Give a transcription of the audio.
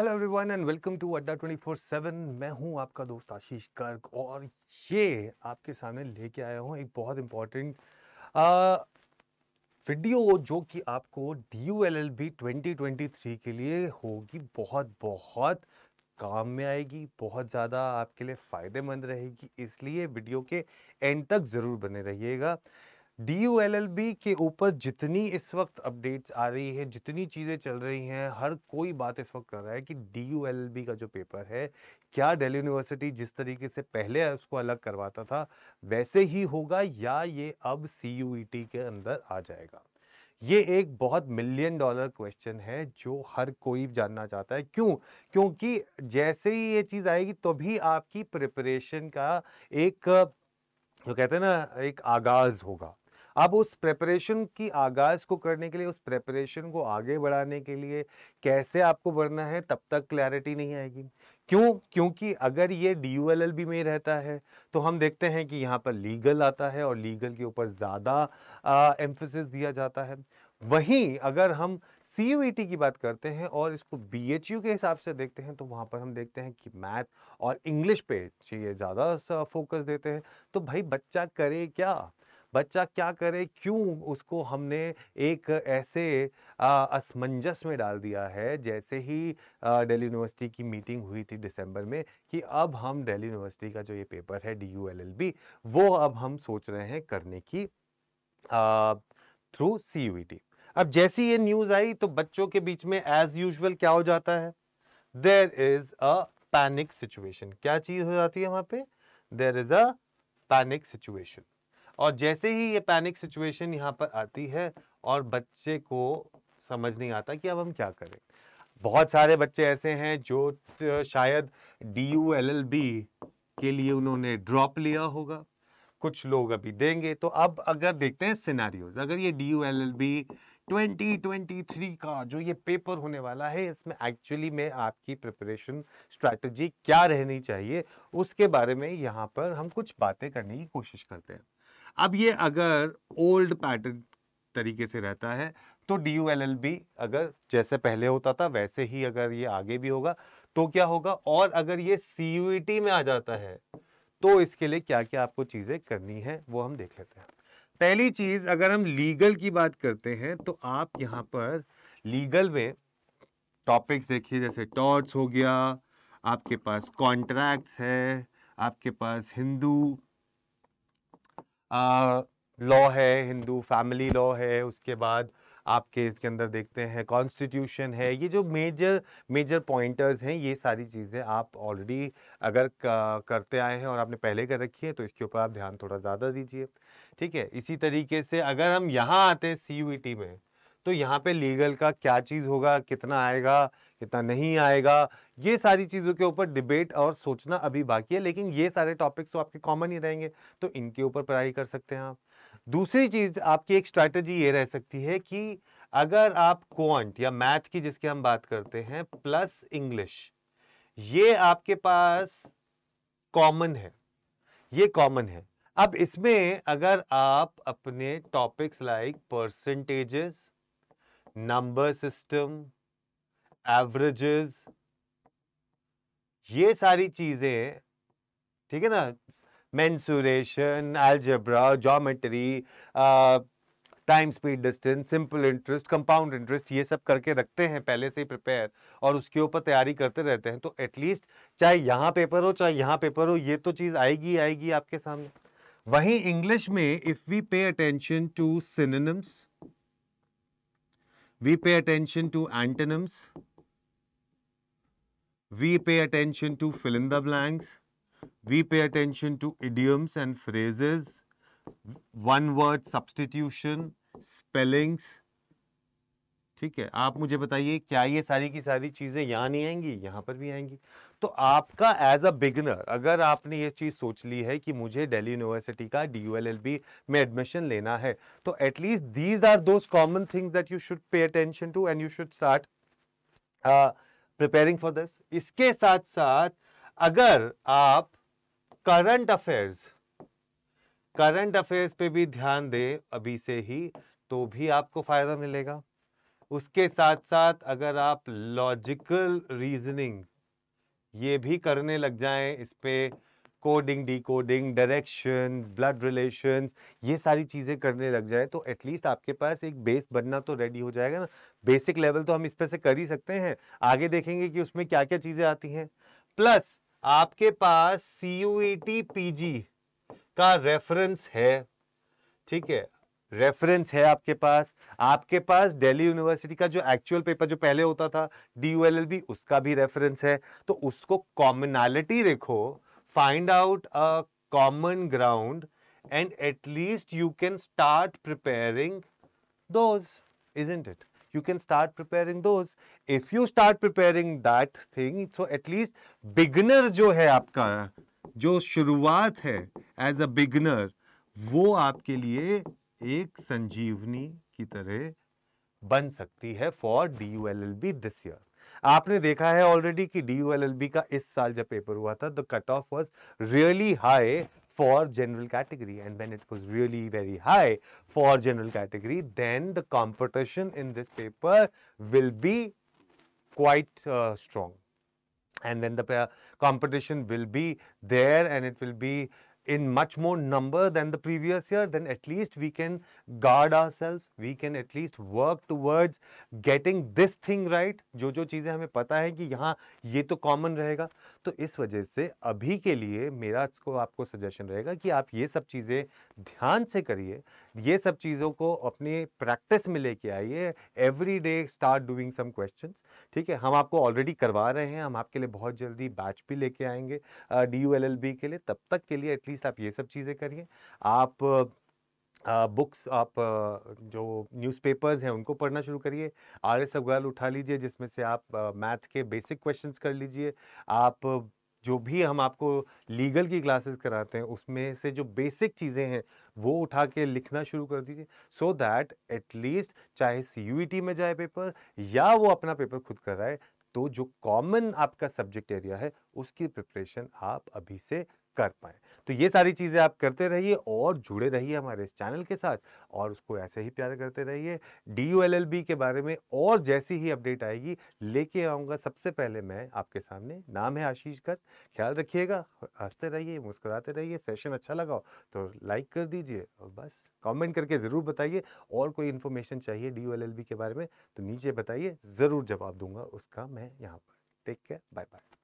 Hello everyone and welcome to Adda twenty four seven मैं हूं आपका दोस्त आशीष गर्ग और ये आपके सामने लेके आया हूं एक बहुत इम्पॉर्टेंट वीडियो जो कि आपको D U L L B twenty twenty three के लिए होगी बहुत बहुत काम में आएगी बहुत ज़्यादा आपके लिए फ़ायदेमंद रहेगी इसलिए वीडियो के एंड तक ज़रूर बने रहिएगा डी के ऊपर जितनी इस वक्त अपडेट्स आ रही है जितनी चीज़ें चल रही हैं हर कोई बात इस वक्त कर रहा है कि डी का जो पेपर है क्या दिल्ली यूनिवर्सिटी जिस तरीके से पहले उसको अलग करवाता था वैसे ही होगा या ये अब सी e के अंदर आ जाएगा ये एक बहुत मिलियन डॉलर क्वेश्चन है जो हर कोई जानना चाहता है क्यों क्योंकि जैसे ही ये चीज़ आएगी तभी तो आपकी प्रिपरेशन का एक जो कहते हैं ना एक आगाज़ होगा अब उस प्रेपरेशन की आगाज़ को करने के लिए उस प्रेपरेशन को आगे बढ़ाने के लिए कैसे आपको बढ़ना है तब तक क्लैरिटी नहीं आएगी क्यों क्योंकि अगर ये डी यू में रहता है तो हम देखते हैं कि यहाँ पर लीगल आता है और लीगल के ऊपर ज़्यादा एम्फोसिस दिया जाता है वहीं अगर हम सी e की बात करते हैं और इसको बी के हिसाब से देखते हैं तो वहाँ पर हम देखते हैं कि मैथ और इंग्लिश पे चाहिए ज़्यादा फोकस देते हैं तो भाई बच्चा करे क्या बच्चा क्या करे क्यों उसको हमने एक ऐसे असमंजस में डाल दिया है जैसे ही दिल्ली यूनिवर्सिटी की मीटिंग हुई थी दिसंबर में कि अब हम दिल्ली यूनिवर्सिटी का जो ये पेपर है डी यू वो अब हम सोच रहे हैं करने की थ्रू सी यू टी अब जैसी ये न्यूज़ आई तो बच्चों के बीच में एज यूजल क्या हो जाता है there is a panic situation क्या चीज़ हो जाती है वहाँ पे there is a panic situation और जैसे ही ये पैनिक सिचुएशन यहाँ पर आती है और बच्चे को समझ नहीं आता कि अब हम क्या करें बहुत सारे बच्चे ऐसे हैं जो शायद D U L L B के लिए उन्होंने ड्रॉप लिया होगा कुछ लोग अभी देंगे तो अब अगर देखते हैं सिनारियोज अगर ये D U L L B twenty twenty three का जो ये पेपर होने वाला है इसमें एक्चुअली में आपकी प्रिपरेशन स्ट्रैटेजी क्या रहनी चाहिए उसके बारे में यहाँ पर हम कुछ बातें करने की कोशिश करते हैं अब ये अगर ओल्ड पैटर्न तरीके से रहता है तो डी यू एल एल भी अगर जैसे पहले होता था वैसे ही अगर ये आगे भी होगा तो क्या होगा और अगर ये सी यू टी में आ जाता है तो इसके लिए क्या क्या आपको चीज़ें करनी है वो हम देख लेते हैं पहली चीज़ अगर हम लीगल की बात करते हैं तो आप यहाँ पर लीगल में टॉपिक्स देखिए जैसे टॉर्च हो गया आपके पास कॉन्ट्रैक्ट्स है आपके पास हिंदू लॉ है हिंदू फैमिली लॉ है उसके बाद आपके इसके अंदर देखते हैं कॉन्स्टिट्यूशन है ये जो मेजर मेजर पॉइंटर्स हैं ये सारी चीज़ें आप ऑलरेडी अगर करते आए हैं और आपने पहले कर रखी है तो इसके ऊपर आप ध्यान थोड़ा ज़्यादा दीजिए ठीक है इसी तरीके से अगर हम यहाँ आते हैं सी e में तो यहाँ पे लीगल का क्या चीज़ होगा कितना आएगा कितना नहीं आएगा ये सारी चीज़ों के ऊपर डिबेट और सोचना अभी बाकी है लेकिन ये सारे टॉपिक्स तो आपके कॉमन ही रहेंगे तो इनके ऊपर पढ़ाई कर सकते हैं आप दूसरी चीज़ आपकी एक स्ट्रैटेजी ये रह सकती है कि अगर आप क्वांट या मैथ की जिसकी हम बात करते हैं प्लस इंग्लिश ये आपके पास कॉमन है ये कॉमन है अब इसमें अगर आप अपने topics like percentages number system averages ये सारी चीज़ें ठीक है ना mensuration algebra geometry time speed distance simple interest compound interest ये सब करके रखते हैं पहले से ही प्रिपेयर और उसके ऊपर तैयारी करते रहते हैं तो एटलीस्ट चाहे यहाँ पेपर हो चाहे यहाँ पेपर हो ये तो चीज़ आएगी आएगी आपके सामने वहीं इंग्लिश में if we pay attention to synonyms We pay attention to antonyms. We pay attention to fill in the blanks. We pay attention to idioms and phrases, one word substitution, spellings. ठीक है आप मुझे बताइए क्या ये सारी की सारी चीज़ें यहां नहीं आएंगी यहां पर भी आएंगी तो आपका एज अ बिगनर अगर आपने ये चीज़ सोच ली है कि मुझे दिल्ली यूनिवर्सिटी का डी में एडमिशन लेना है तो at least these are those common things that you should pay attention to and you should start preparing for this इसके साथ साथ अगर आप करंट अफेयर्स करंट अफेयर्स पे भी ध्यान दें अभी से ही तो भी आपको फ़ायदा मिलेगा उसके साथ साथ अगर आप लॉजिकल रीजनिंग ये भी करने लग जाएं इस पर coding coding direction blood relation ये सारी चीज़ें करने लग जाएं तो एटलीस्ट आपके पास एक बेस बनना तो रेडी हो जाएगा ना बेसिक लेवल तो हम इस पर से कर ही सकते हैं आगे देखेंगे कि उसमें क्या क्या चीज़ें आती हैं प्लस आपके पास C U E T P G का रेफरेंस है ठीक है रेफरेंस है आपके पास आपके पास दिल्ली यूनिवर्सिटी का जो एक्चुअल पेपर जो पहले होता था डी उसका भी रेफरेंस है तो उसको कॉमनैलिटी देखो find out a common ground and at least you can start preparing those isn't it? You can start preparing those. If you start preparing that thing, so at least beginner जो है आपका जो शुरुआत है as a beginner, वो आपके लिए एक संजीवनी की तरह बन सकती है for D U L L B this year आपने देखा है ऑलरेडी कि D U L L B का इस साल जब पेपर हुआ था the cut off was really high for general category and when it was really very high for general category then the competition in this paper will be quite strong and then the competition will be there and it will be in much more number than the previous year, then at least we can guard ourselves. We can at least work towards getting this thing right. जो जो चीज़ें हमें पता है कि यहाँ ये तो common रहेगा तो इस वजह से अभी के लिए मेरा इसको आपको सजेशन रहेगा कि आप ये सब चीज़ें ध्यान से करिए ये सब चीज़ों को अपने प्रैक्टिस में लेके आइए every day start doing some questions ठीक है हम आपको ऑलरेडी करवा रहे हैं हम आपके लिए बहुत जल्दी बैच भी लेके आएंगे D U L L B के लिए तब तक के लिए एटलीस्ट एटलीस्ट आप ये सब चीज़ें करिए आप बुक्स आप जो न्यूज़पेपर्स हैं उनको पढ़ना शुरू करिए आर एस अग्रवाल उठा लीजिए जिसमें से आप मैथ के बेसिक क्वेश्चंस कर लीजिए आप जो भी हम आपको लीगल की क्लासेस कराते हैं उसमें से जो बेसिक चीज़ें हैं वो उठा के लिखना शुरू कर दीजिए सो दैट एटलीस्ट चाहे सी e में जाए पेपर या वो अपना पेपर खुद कराए तो जो कॉमन आपका सब्जेक्ट एरिया है उसकी प्रिपरेशन आप अभी से कर पाएँ तो ये सारी चीज़ें आप करते रहिए और जुड़े रहिए हमारे इस चैनल के साथ और उसको ऐसे ही प्यार करते रहिए डी यू के बारे में और जैसी ही अपडेट आएगी लेके आऊँगा सबसे पहले मैं आपके सामने नाम है आशीष कर ख्याल रखिएगा हंसते रहिए मुस्कुराते रहिए सेशन अच्छा लगाओ तो लाइक कर दीजिए और बस कमेंट करके ज़रूर बताइए और कोई इन्फॉर्मेशन चाहिए डी यू के बारे में तो नीचे बताइए ज़रूर जवाब दूंगा उसका मैं यहाँ पर टेक केयर बाय बाय